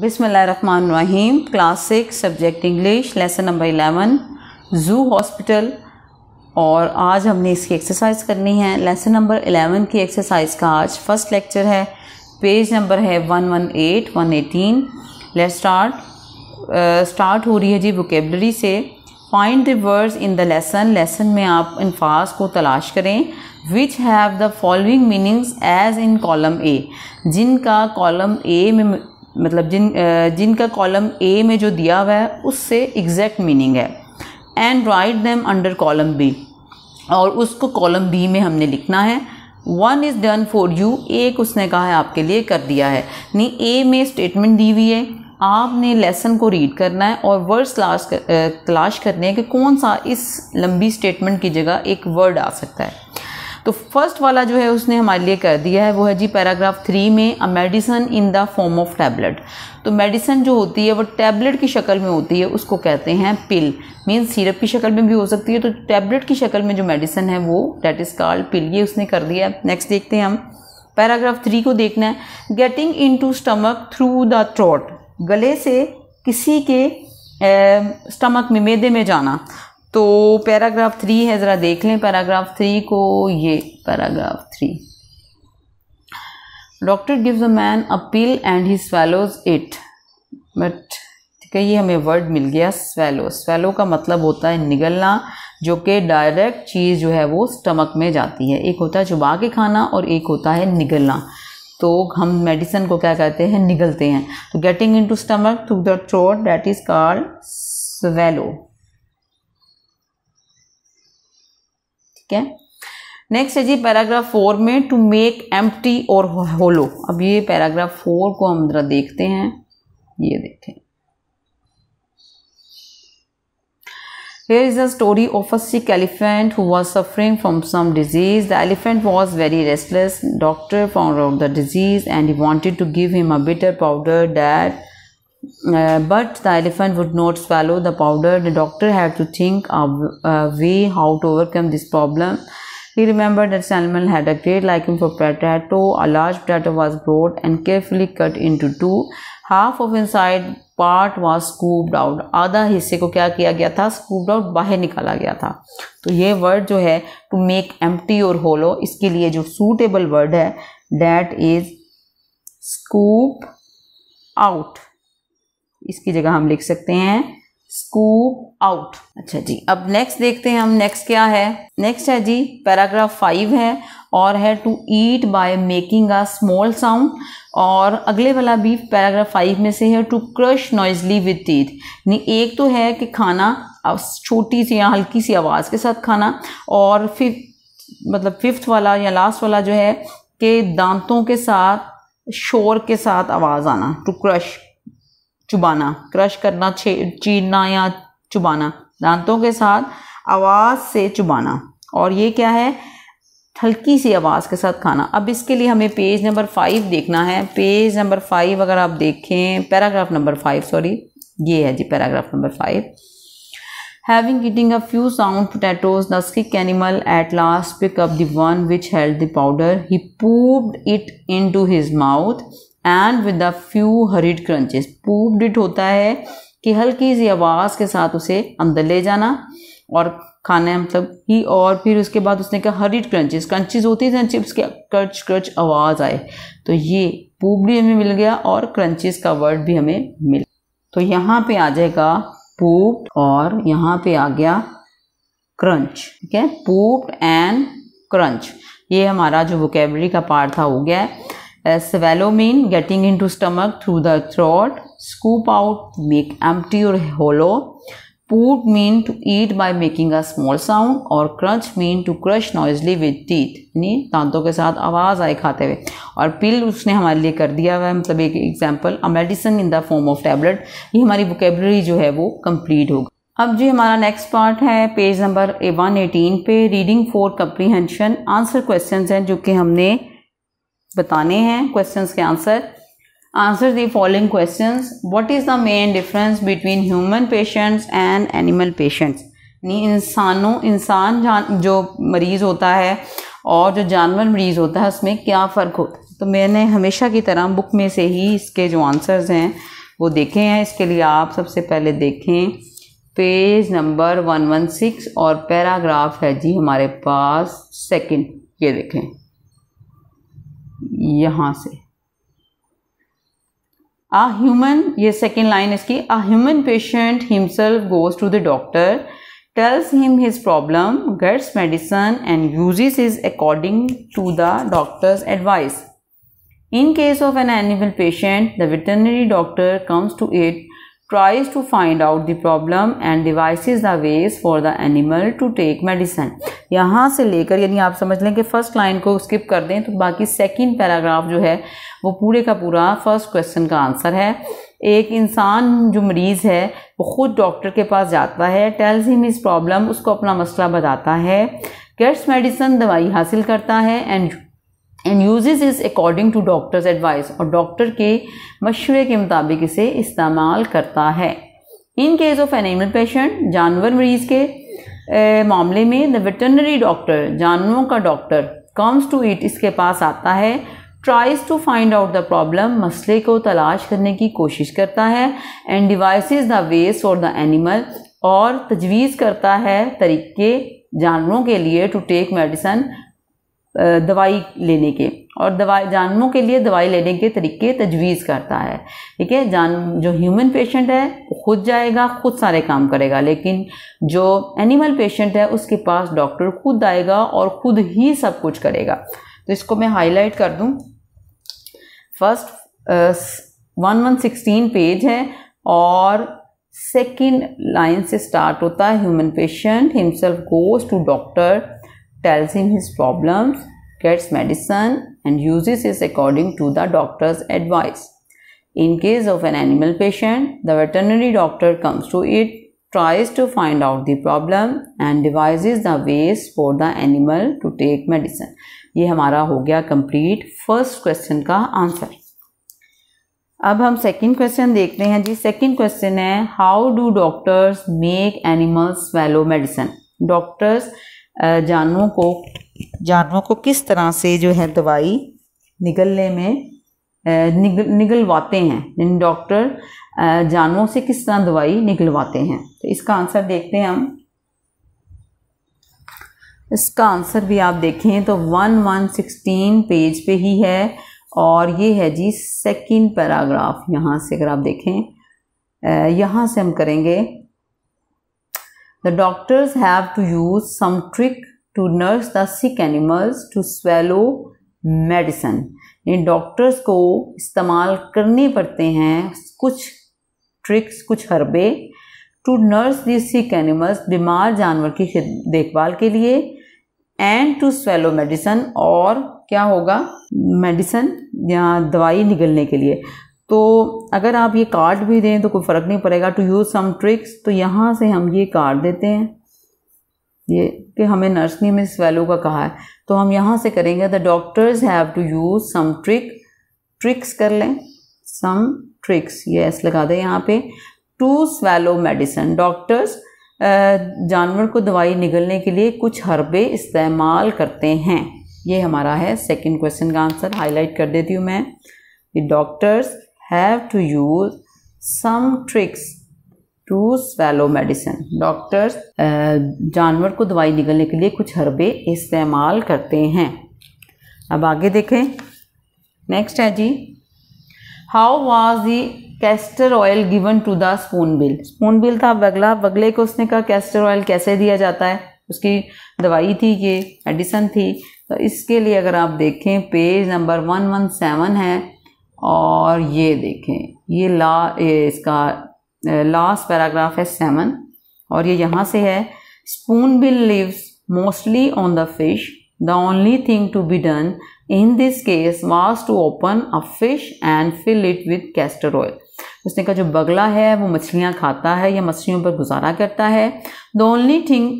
बिसमीम class six subject English lesson number eleven zoo hospital और आज हमने इसकी एक्सरसाइज करनी है लेसन नंबर इलेवन की एक्सरसाइज का आज फर्स्ट लेक्चर है पेज नंबर है one one eight one eighteen let start start हो रही है जी वोकेबलरी से find the words in the lesson lesson में आप इनफाज को तलाश करें which have the following meanings as in column A जिनका कॉलम ए में मतलब जिन जिनका कॉलम ए में जो दिया हुआ है उससे एग्जैक्ट मीनिंग है and write them under column B और उसको कॉलम बी में हमने लिखना है one is done for you एक उसने कहा है आपके लिए कर दिया है नहीं ए में स्टेटमेंट दी हुई है आपने लेसन को रीड करना है और वर्ड्स क्लास तलाश करने हैं कि कौन सा इस लंबी स्टेटमेंट की जगह एक वर्ड आ सकता है तो फर्स्ट वाला जो है उसने हमारे लिए कर दिया है वो है जी पैराग्राफ थ्री में a medicine in the form of tablet तो मेडिसन जो होती है वो टैबलेट की शक्ल में होती है उसको कहते हैं पिल मीन्स सिरप की शक्ल में भी हो सकती है तो टैबलेट की शक्ल में जो मेडिसन है वो डैट इज़ कॉल्ड पिल ये उसने कर दिया है नेक्स्ट देखते हैं हम पैराग्राफ थ्री को देखना है getting into stomach through the throat गले से किसी के स्टमक में मेदे में जाना तो पैराग्राफ थ्री है ज़रा देख लें पैराग्राफ थ्री को ये paragraph three doctor gives a man a pill and he swallows it but ठीक है ये हमें वर्ड मिल गया स्वेलो स्वेलो का मतलब होता है निगलना जो कि डायरेक्ट चीज़ जो है वो स्टमक में जाती है एक होता है चुबा के खाना और एक होता है निगलना तो हम मेडिसिन को क्या कहते हैं निगलते हैं तो getting into stomach through the throat that is called swallow ठीक है नेक्स्ट है जी पैराग्राफ फोर में टू मेक एम्प्टी और होलो अब ये पैराग्राफ फोर को हम जरा देखते हैं ये देखें here is the story of a sick elephant who was suffering from some disease the elephant was very restless doctor found out the disease and he wanted to give him a bitter powder that but the elephant would not swallow the powder the doctor have to think way how to overcome this problem he remember that animal had a great liking for potato a large पैटो was boiled and carefully cut into two half of inside part was scooped out आधा हिस्से को क्या किया गया था scooped out बाहर निकाला गया था तो ये वर्ड जो है टू मेक एम टी और होलो इसके लिए जो सूटेबल वर्ड है डैट इज स्कूप आउट इसकी जगह हम लिख सकते हैं स्कूप आउट अच्छा जी अब नेक्स्ट देखते हैं हम नेक्स्ट क्या है नेक्स्ट है जी पैराग्राफ फाइव है और है to eat by making a small sound और अगले वाला भी पैराग्राफ फाइव में से है to crush noisily with teeth नहीं एक तो है कि खाना छोटी सी या हल्की सी आवाज़ के साथ खाना और फिफ्थ मतलब फिफ्थ वाला या लास्ट वाला जो है कि दांतों के साथ शोर के साथ आवाज़ आना टू क्रश चुबाना क्रश करना छे चीरना या चुबाना दांतों के साथ आवाज़ से चुबाना और ये क्या है हल्की सी आवाज़ के साथ खाना अब इसके लिए हमें पेज नंबर फाइव देखना है पेज नंबर फाइव अगर आप देखें पैराग्राफ नंबर फाइव सॉरी ये है जी paragraph number five having eating a few sound potatoes the animal at last pick up up the one which held the powder he pooped it into his mouth and with a few hurried crunches pooped it होता है कि हल्की सी आवाज़ के साथ उसे अंदर ले जाना और खाना मतलब ही और फिर उसके बाद उसने कहा हरिड क्रंचेस क्रंचेज होती थी चिप्स के क्रच क्रच आवाज़ आए तो ये भी हमें मिल गया और क्रंचेस का वर्ड भी हमें मिल तो यहाँ पे आ जाएगा पूप और यहाँ पे आ गया क्रंच ठीक है पूप एंड क्रंच ये हमारा जो वोकेबलरी का पार्ट था हो गया है Svalomin into stomach through the throat out out, make empty और hollow Put mean to eat by making a small sound और crunch mean to crush noisily with teeth यानी दांतों के साथ आवाज़ आए खाते हुए और पिल उसने हमारे लिए कर दिया हुआ है मतलब एक example a medicine in the form of tablet ये हमारी वोकेबलरी जो है वो कम्प्लीट होगी अब जी हमारा नेक्स्ट पार्ट है पेज नंबर वन एटीन पे reading for comprehension answer question हैं जो कि हमने बताने हैं क्वेश्चन के answer answer the following question what is the main difference between human patients and animal patients यानी इंसानों इंसान जान जो मरीज़ होता है और जो जानवर मरीज़ होता है उसमें क्या फ़र्क होता है तो मैंने हमेशा की तरह बुक में से ही इसके जो आंसर्स हैं वो देखे हैं इसके लिए आप सबसे पहले देखें page number one one six और पैराग्राफ है जी हमारे पास सेकंड ये देखें यहां से अ ह्यूमन ये सेकेंड लाइन इसकी a human patient himself goes to the doctor tells him his problem gets medicine and uses is according to the doctor's advice in case of an animal patient the veterinary doctor comes to it tries to find out the problem and devise the ways for the animal to take medicine यहाँ से लेकर यानी आप समझ लें कि first line को skip कर दें तो बाकी सेकेंड पैराग्राफ जो है वो पूरे का पूरा फर्स्ट क्वेश्चन का आंसर है एक इंसान जो मरीज़ है वो ख़ुद डॉक्टर के पास जाता है टेल्स हिम इज़ प्रॉब्लम उसको अपना मसला बताता है गेट्स मेडिसन दवाई हासिल करता है and and uses is according to doctor's advice और डॉक्टर के मशवरे के मुताबिक इसे इस्तेमाल करता है in case of animal patient जानवर मरीज के ए, मामले में द वेटनरी डॉक्टर जानवरों का डॉक्टर कम्स टू इट इसके पास आता है tries to find out the problem मसले को तलाश करने की कोशिश करता है एंड डिवाइस द वेस्ट और द एनिमल और तजवीज़ करता है तरीके जानवरों के लिए टू टेक मेडिसन दवाई लेने के और दवाई जानवरों के लिए दवाई लेने के तरीके तजवीज़ करता है ठीक है जान जो ह्यूमन पेशेंट है वो खुद जाएगा खुद सारे काम करेगा लेकिन जो एनिमल पेशेंट है उसके पास डॉक्टर खुद आएगा और खुद ही सब कुछ करेगा तो इसको मैं हाईलाइट कर दूँ first one one sixteen page है और सेकंड लाइन से स्टार्ट होता है human patient himself goes to doctor tells him his problems, gets medicine and uses it according to the doctor's advice. In case of an animal patient, the veterinary doctor comes to it, tries to find out the problem and devises the ways for the animal to take medicine. ye hamara ho gaya complete first question ka answer अब हम second question देखते हैं जी second question है how do doctors make animals swallow medicine doctors जानवरों को जानवरों को किस तरह से जो है दवाई निगलने में निगल निगलवाते हैं यानी डॉक्टर जानवरों से किस तरह दवाई निकलवाते हैं तो इसका आंसर देखते हैं हम इसका आंसर भी आप देखें तो वन वन सिक्सटीन पेज पे ही है और ये है जी सेकंड पैराग्राफ यहाँ से अगर आप देखें यहाँ से हम करेंगे The doctors have to use some trick to nurse the sick animals to swallow medicine. इन डॉक्टर्स को इस्तेमाल करने पड़ते हैं कुछ ट्रिक्स कुछ हर्बे to nurse the sick animals बीमार जानवर की देखभाल के लिए एंड टू स्वेलो मेडिसन और क्या होगा मेडिसन या दवाई निगलने के लिए तो अगर आप ये कार्ड भी दें तो कोई फ़र्क नहीं पड़ेगा टू यूज़ सम ट्रिक्स तो यहाँ से हम ये कार्ड देते हैं ये कि हमें नर्स ने मिस वैल्यू का कहा है तो हम यहाँ से करेंगे the doctors have to use some trick tricks कर लें सम ट्रिक्स ये एस लगा दें यहाँ पे टू स्वेलो मेडिसन डॉक्टर्स जानवर को दवाई निगलने के लिए कुछ हर्बे इस्तेमाल करते हैं ये हमारा है सेकंड क्वेश्चन का आंसर हाईलाइट कर देती हूँ मैं doctors have to use some tricks to swallow medicine doctors जानवर को दवाई निकलने के लिए कुछ हरबे इस्तेमाल करते हैं अब आगे देखें नेक्स्ट है जी how was the castor oil given to the spoonbill spoonbill था बगला बगले को उसने कहा कैस्टर ऑयल कैसे दिया जाता है उसकी दवाई थी ये मेडिसन थी तो इसके लिए अगर आप देखें page number one one seven है और ये देखें ये ला ये इसका लास्ट पैराग्राफ है सेवन और ये यहाँ से है spoonbill lives mostly on the fish the only thing to be done in this case was to open a fish and fill it with castor oil उसने कहा जो बगला है वो मछलियाँ खाता है या मछलियों पर गुजारा करता है the only thing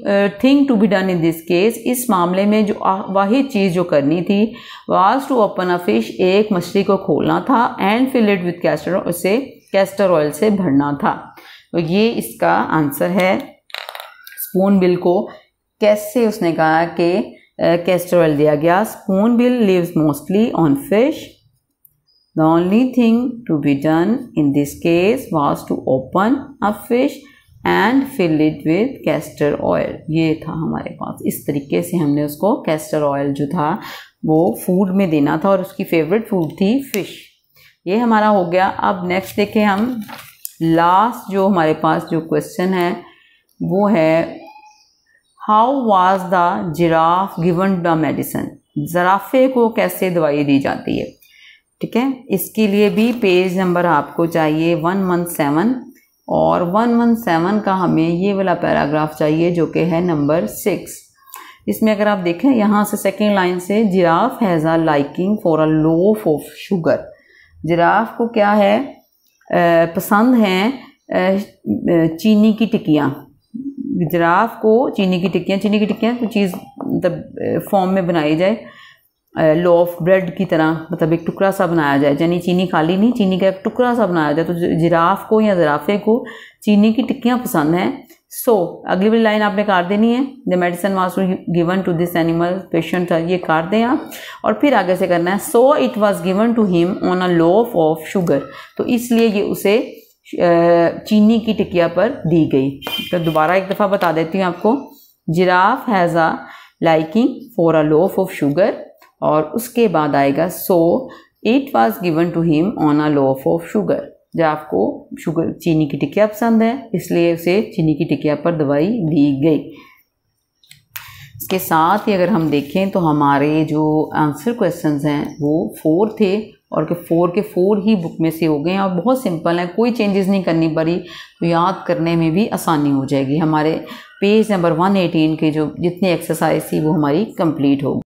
thing to be done in this case इस मामले में जो वाहि चीज़ जो करनी थी was to open a fish एक मछली को खोलना था and fill it with castor उसे कैस्टर ऑयल से भरना था तो ये इसका आंसर है स्पून बिल को कैसे उसने कहा कि कैस्टर uh, ऑयल दिया गया spoonbill lives mostly on fish The only thing to be done in this case was to open a fish and fill it with castor oil ये था हमारे पास इस तरीके से हमने उसको कैस्टर ऑयल जो था वो फूड में देना था और उसकी फेवरेट फूड थी फिश ये हमारा हो गया अब नेक्स्ट देखें हम लास्ट जो हमारे पास जो क्वेश्चन है वो है how was the giraffe given the medicine giraffe को कैसे दवाई दी जाती है ठीक है इसके लिए भी पेज नंबर आपको चाहिए वन वन सेवन और वन वन सेवन का हमें ये वाला पैराग्राफ चाहिए जो कि है नंबर सिक्स इसमें अगर आप देखें यहाँ से सेकेंड लाइन से giraffe has a liking for a loaf of sugar giraffe को क्या है पसंद हैं चीनी की टिकियाँ जिराफ को चीनी की टिकियाँ चीनी की टिकियाँ कोई तो चीज़ मतलब फॉर्म में बनाई जाए लो ऑफ ब्रेड की तरह मतलब एक टुकड़ा सा बनाया जाए यानी चीनी खाली नहीं चीनी का एक टुकड़ा सा बनाया जाए तो जिराफ को या जराफे को चीनी की टिक्कियाँ पसंद हैं सो so, अगली वाली लाइन आपने काट देनी है the medicine was given to this animal patient ये काट दें आप और फिर आगे से करना है so it was given to him on a loaf of sugar तो इसलिए ये उसे चीनी की टिकिया पर दी गई तो दोबारा एक दफ़ा बता देती हूँ आपको giraffe has a liking for a loaf of sugar और उसके बाद आएगा so it was given to him on a loaf of sugar जब आपको शुगर चीनी की टिकिया पसंद है इसलिए उसे चीनी की टिकिया पर दवाई दी गई इसके साथ ही अगर हम देखें तो हमारे जो आंसर क्वेश्चंस हैं वो फोर थे और के फोर के फोर ही बुक में से हो गए हैं और बहुत सिंपल है कोई चेंजेस नहीं करनी पड़ी तो याद करने में भी आसानी हो जाएगी हमारे पेज नंबर वन एटीन के जो जितनी एक्सरसाइज थी वो हमारी कंप्लीट होगी